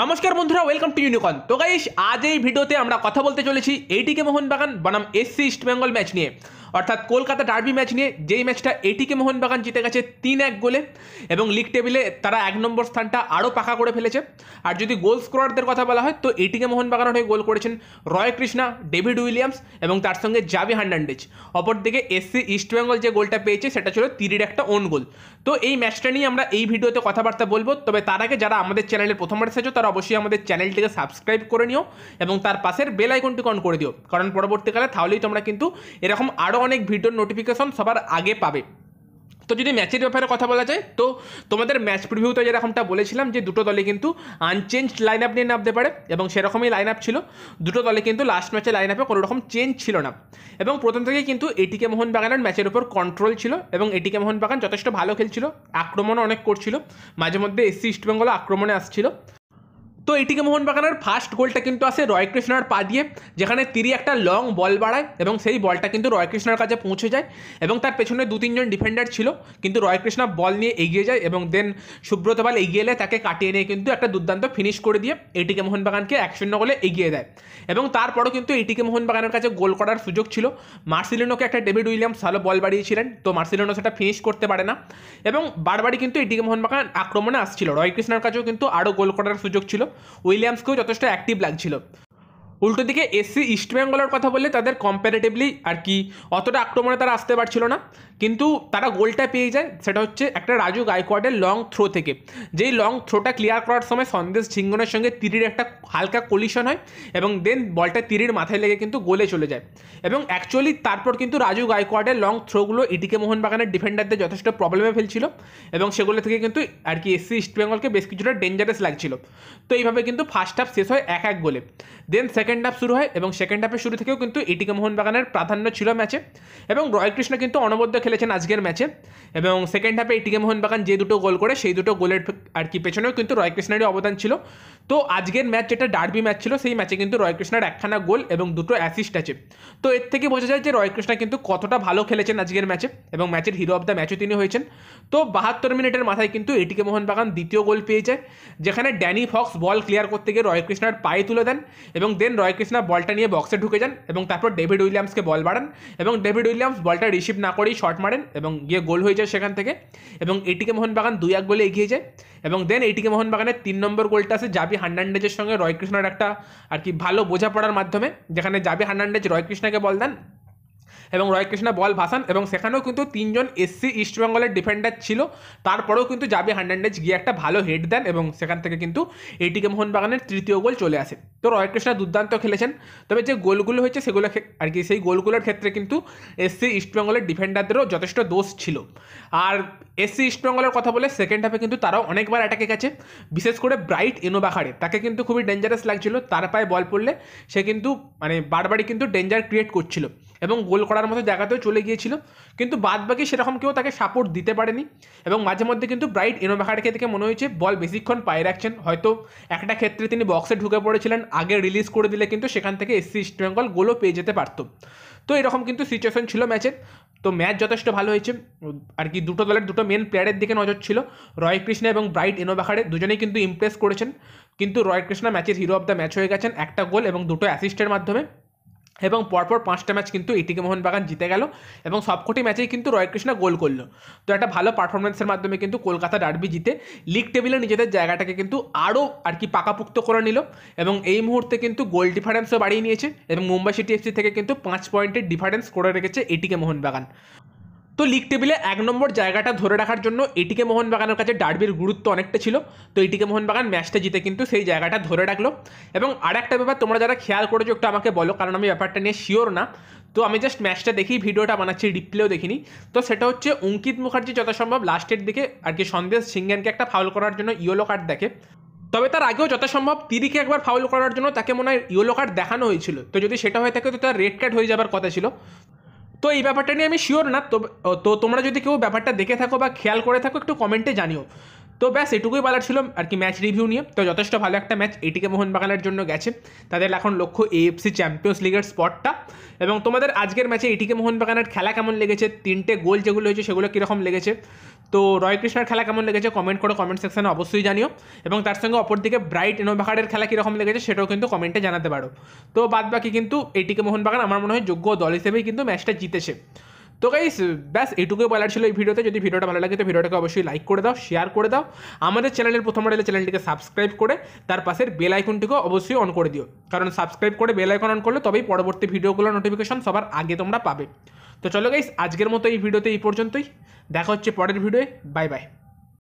নমস্কার বন্ধুরা welcome to ইউনিকন তো গাইস আজ এই ভিডিওতে আমরা কথা বলতে চলেছি এইটিকে মোহনবাগান বনাম এসসি ইস্টবেঙ্গল ম্যাচ নিয়ে অর্থাৎ কলকাতা ডার্বি ম্যাচ নিয়ে যেই ম্যাচটা এটিকে মোহনবাগান জিতে গেছে তিন এক গোলে এবং লিগ টেবিলে তারা এক নম্বর স্থানটা আরও পাকা করে ফেলেছে আর যদি গোল স্কোরারদের কথা বলা হয় তো এটিকে মোহনবাগানের হয়ে গোল করেছেন রয় কৃষ্ণা ডেভিড উইলিয়ামস এবং তার সঙ্গে জাবি হার্নান্ডেজ অপরদিকে এসসি ইস্টবেঙ্গল যে গোলটা পেয়েছে সেটা ছিল তিরির একটা ওন গোল তো এই ম্যাচটা নিয়ে আমরা এই ভিডিওতে কথাবার্তা বলবো তবে তার আগে যারা আমাদের চ্যানেলে প্রথমবার এসেছো তারা অবশ্যই আমাদের চ্যানেলটিকে সাবস্ক্রাইব করে নিও এবং তার পাশের বেল আইকনটি অন করে দিও কারণ পরবর্তীকালে তাহলেই তোমরা কিন্তু এরকম আরও অনেক ভিডিওর নোটিফিকেশন সবার আগে পাবে তো যদি ম্যাচের ব্যাপারে কথা বলা যায় তো তোমাদের ম্যাচ প্রিভিউতে যেরকমটা বলেছিলাম যে দুটো দলে কিন্তু আনচেঞ্জ লাইন আপ নিয়ে নামতে পারে এবং সেরকমই লাইন আপ ছিল দুটো দলে কিন্তু লাস্ট ম্যাচে লাইন আপে কোনো রকম চেঞ্জ ছিল না এবং প্রথম থেকেই কিন্তু এটিকে বাগানের ম্যাচের উপর কন্ট্রোল ছিল এবং এটিকে মোহনবাগান যথেষ্ট ভালো খেলছিল আক্রমণও অনেক করছিল মাঝে মধ্যে এসসি ইস্টবেঙ্গলও আক্রমণে আসছিল তো এটিকে মোহনবাগানের ফার্স্ট গোলটা কিন্তু আসে রয় কৃষ্ণার পা দিয়ে যেখানে তিরি একটা লং বল বাড়ায় এবং সেই বলটা কিন্তু রয় কৃষ্ণার কাছে পৌঁছে যায় এবং তার পেছনে দু তিনজন ডিফেন্ডার ছিল কিন্তু রয় কৃষ্ণা বল নিয়ে এগিয়ে যায় এবং দেন সুব্রত পাল এগিয়ে এলে তাকে কাটিয়ে নিয়ে কিন্তু একটা দুর্দান্ত ফিনিশ করে দিয়ে এটিকে মোহনবাগানকে এক শূন্য গোলে এগিয়ে দেয় এবং তারপরও কিন্তু এটিকে মোহনবাগানের কাছে গোল করার সুযোগ ছিল মার্সিলিনোকে একটা ডেভিড উইলিয়ামস ভালো বল বাড়িয়েছিলেন তো মার্সিলিনো সেটা ফিনিশ করতে পারে না এবং বারবারই কিন্তু এটিকে মোহনবাগান আক্রমণে আসছিল রয় কৃষ্ণার কাছেও কিন্তু আরও গোল করার সুযোগ ছিল উইলিয়ামসকেও যথেষ্ট অ্যাক্টিভ লাগছিল উল্টো দিকে এসসি ইস্টবেঙ্গলের কথা বললে তাদের কম্পারেটিভলি আর কি অতটা আক্রমণে তারা আসতে পারছিল না কিন্তু তারা গোলটা পেয়ে যায় সেটা হচ্ছে একটা রাজু গাইকোয়াডের লং থ্রো থেকে যেই লং থ্রোটা ক্লিয়ার করার সময় সন্দেশ ঝিঙ্গনের সঙ্গে তিরির একটা হালকা কলিশন হয় এবং দেন বলটা তিরির মাথায় লেগে কিন্তু গোলে চলে যায় এবং অ্যাকচুয়ালি তারপর কিন্তু রাজু গাইকোয়াডের লং থ্রোগুলো ইটিকে e মোহনবাগানের ডিফেন্ডারদের যথেষ্ট প্রবলেমে ফেলছিল এবং সেগুলো থেকে কিন্তু আর কি এসসি ইস্টবেঙ্গলকে বেশ কিছুটা ডেঞ্জারাস লাগছিল তো এইভাবে কিন্তু ফার্স্ট হাফ শেষ হয় এক এক গোলে দেন সেকেন্ড হাফ শুরু হয় এবং সেকেন্ড হাফের শুরু থেকেও কিন্তু এটিকে e মোহনবাগানের প্রাধান্য ছিল ম্যাচে এবং রয় কৃষ্ণ কিন্তু অনবদ্য খেলেছেন আজকের ম্যাচে এবং সেকেন্ড হাফে এটিকে মোহনবাগান যে দুটো গোল করে সেই দুটো গোলের আর কি পেছনেও কিন্তু রয় কৃষ্ণেরই অবদান ছিল তো আজকের ম্যাচ যেটা ডার্বি ম্যাচ ছিল সেই ম্যাচে কিন্তু রয় কৃষ্ণের একখানা গোল এবং দুটো অ্যাসিস্ট আছে তো এর থেকে বোঝা যায় যে রয় কৃষ্ণ কিন্তু কতটা ভালো খেলেছেন আজকের ম্যাচে এবং ম্যাচের হিরো অফ দ্য ম্যাচও তিনি হয়েছেন তো বাহাত্তর মিনিটের মাথায় কিন্তু এটিকে e মোহনবাগান দ্বিতীয় গোল পেয়ে যায় যেখানে ড্যানি ফক্স বল ক্লিয়ার করতে গিয়ে রয় কৃষ্ণার পায়ে তুলে দেন এবং দেন দেন রয় কৃষ্ণা বলটা নিয়ে বক্সে ঢুকে যান এবং তারপর ডেভিড উইলিয়ামসকে বল বাড়ান এবং ডেভিড উইলিয়ামস বলটা রিসিভ না করেই শট মারেন এবং গিয়ে গোল হয়ে যায় সেখান থেকে এবং এটিকে মোহনবাগান দুই এক গোলে এগিয়ে যায় এবং দেন এটিকে মোহনবাগানের তিন নম্বর গোলটা আছে জাবি হার্নান্ডেজের সঙ্গে রয় কৃষ্ণার একটা আর কি ভালো বোঝাপড়ার মাধ্যমে যেখানে জাবি হার্নান্ডেজ রয় কৃষ্ণাকে বল দেন এবং রয় কৃষ্ণা বল ভাসান এবং সেখানেও কিন্তু তিনজন এসসি ইস্টবেঙ্গলের ডিফেন্ডার ছিল তারপরেও কিন্তু জাবি হান্ডান্ডেজ গিয়ে একটা ভালো হেড দেন এবং সেখান থেকে কিন্তু এটিকে মোহনবাগানের তৃতীয় গোল চলে আসে তো কৃষ্ণা দুর্দান্ত খেলেছেন তবে যে গোলগুলো হয়েছে সেগুলো আর কি সেই গোলগুলোর ক্ষেত্রে কিন্তু এসসি ইস্টবেঙ্গলের ডিফেন্ডারদেরও যথেষ্ট দোষ ছিল আর এসসি ইস্টবেঙ্গলের কথা বলে সেকেন্ড হাফে কিন্তু তারাও অনেকবার অ্যাটাকে গেছে বিশেষ করে ব্রাইট ইনোবাখারে তাকে কিন্তু খুবই ডেঞ্জারাস লাগছিল তার পায়ে বল পড়লে সে কিন্তু মানে বারবারই কিন্তু ডেঞ্জার ক্রিয়েট করছিল এবং গোল করার মতো জায়গাতেও চলে গিয়েছিল কিন্তু বাদবাকি সেরকম কেউ তাকে সাপোর্ট দিতে পারেনি এবং মাঝে মধ্যে কিন্তু ব্রাইট ইনোভাকারকে থেকে মনে হয়েছে বল বেশিক্ষণ পায়ে রাখছেন হয়তো একটা ক্ষেত্রে তিনি বক্সে ঢুকে পড়েছিলেন আগে রিলিজ করে দিলে কিন্তু সেখান থেকে এসসি ইস্টবেঙ্গল গোলও পেয়ে যেতে পারত তো এরকম কিন্তু সিচুয়েশন ছিল ম্যাচের তো ম্যাচ যথেষ্ট ভালো হয়েছে আর কি দুটো দলের দুটো মেন প্লেয়ারের দিকে নজর ছিল রয় কৃষ্ণা এবং ব্রাইট ইনোভাকারে দুজনেই কিন্তু ইমপ্রেস করেছেন কিন্তু রয় কৃষ্ণা ম্যাচের হিরো অফ দ্য ম্যাচ হয়ে গেছেন একটা গোল এবং দুটো অ্যাসিস্টের মাধ্যমে এবং পরপর পাঁচটা ম্যাচ কিন্তু এটিকে মোহনবাগান জিতে গেল এবং সবকটি ম্যাচেই কিন্তু রয় কৃষ্ণা গোল করলো তো একটা ভালো পারফরমেন্সের মাধ্যমে কিন্তু কলকাতা ডার্বি জিতে লিগ টেবিলে নিজেদের জায়গাটাকে কিন্তু আরও আর কি পাকাপুক্ত করে নিল এবং এই মুহূর্তে কিন্তু গোল ডিফারেন্সও বাড়িয়ে নিয়েছে এবং মুম্বাই সিটি এফসি থেকে কিন্তু পাঁচ পয়েন্টের ডিফারেন্স করে রেখেছে এটিকে মোহনবাগান তো লিগ টেবিলে এক নম্বর জায়গাটা ধরে রাখার জন্য এটিকে মোহনবাগানের কাছে ডার্বির গুরুত্ব অনেকটা ছিল তো এটিকে মোহনবাগান ম্যাচটা জিতে কিন্তু সেই জায়গাটা ধরে রাখলো এবং আর একটা ব্যাপার তোমরা যারা খেয়াল করেছো একটু আমাকে বলো কারণ আমি ব্যাপারটা নিয়ে শিওর না তো আমি জাস্ট ম্যাচটা দেখি ভিডিওটা বানাচ্ছি রিপ্লেও দেখিনি তো সেটা হচ্ছে অঙ্কিত মুখার্জি যথাসম্ভব লাস্টের দিকে আর কি সন্দেশ সিংগানকে একটা ফাউল করার জন্য ইয়েলো কার্ড দেখে তবে তার আগেও যথাসম্ভব তিরিকে একবার ফাউল করার জন্য তাকে মনে হয় ইয়েলো কার্ড দেখানো হয়েছিল তো যদি সেটা হয়ে থাকে তো তার রেড কার্ড হয়ে যাবার কথা ছিল তো এই ব্যাপারটা নিয়ে আমি শিওর না তো তো তোমরা যদি কেউ ব্যাপারটা দেখে থাকো বা খেয়াল করে থাকো একটু কমেন্টে জানিও তো ব্যাস এটুকুই বলার ছিল আর কি ম্যাচ রিভিউ নিয়ে তো যথেষ্ট ভালো একটা ম্যাচ এটিকে মোহনবাগানের জন্য গেছে তাদের এখন লক্ষ্য এএফসি চ্যাম্পিয়ন্স লিগের স্পটটা এবং তোমাদের আজকের ম্যাচে এটিকে মোহনবাগানের খেলা কেমন লেগেছে তিনটে গোল যেগুলো হয়েছে সেগুলো কীরকম লেগেছে তো রয় কৃষ্ণার খেলা কেমন লেগেছে কমেন্ট করে কমেন্ট সেকশানে অবশ্যই জানিও এবং তার সঙ্গে অপরদিকে ব্রাইট ইনোভাকারের খেলা কীরকম লেগেছে সেটাও কিন্তু কমেন্টে জানাতে পারো তো বাদ বাকি কিন্তু এটিকে মোহনবাগান আমার মনে হয় যোগ্য দল হিসেবেই কিন্তু ম্যাচটা জিতেছে তো গাইস ব্যাস এটুকুই বলার ছিল এই ভিডিওতে যদি ভিডিওটা ভালো লাগে তো ভিডিওটাকে অবশ্যই লাইক করে দাও শেয়ার করে দাও আমাদের চ্যানেলের প্রথম রেলে চ্যানেলটিকে সাবস্ক্রাইব করে তার পাশের বেল আইকনটিকেও অবশ্যই অন করে দিও কারণ সাবস্ক্রাইব করে বেল আইকন অন করলে তবেই পরবর্তী ভিডিওগুলোর নোটিফিকেশন সবার আগে তোমরা পাবে তো চলো গাইস আজকের মতো এই ভিডিওতে এই পর্যন্তই দেখা হচ্ছে পরের ভিডিওয়ে বাই বাই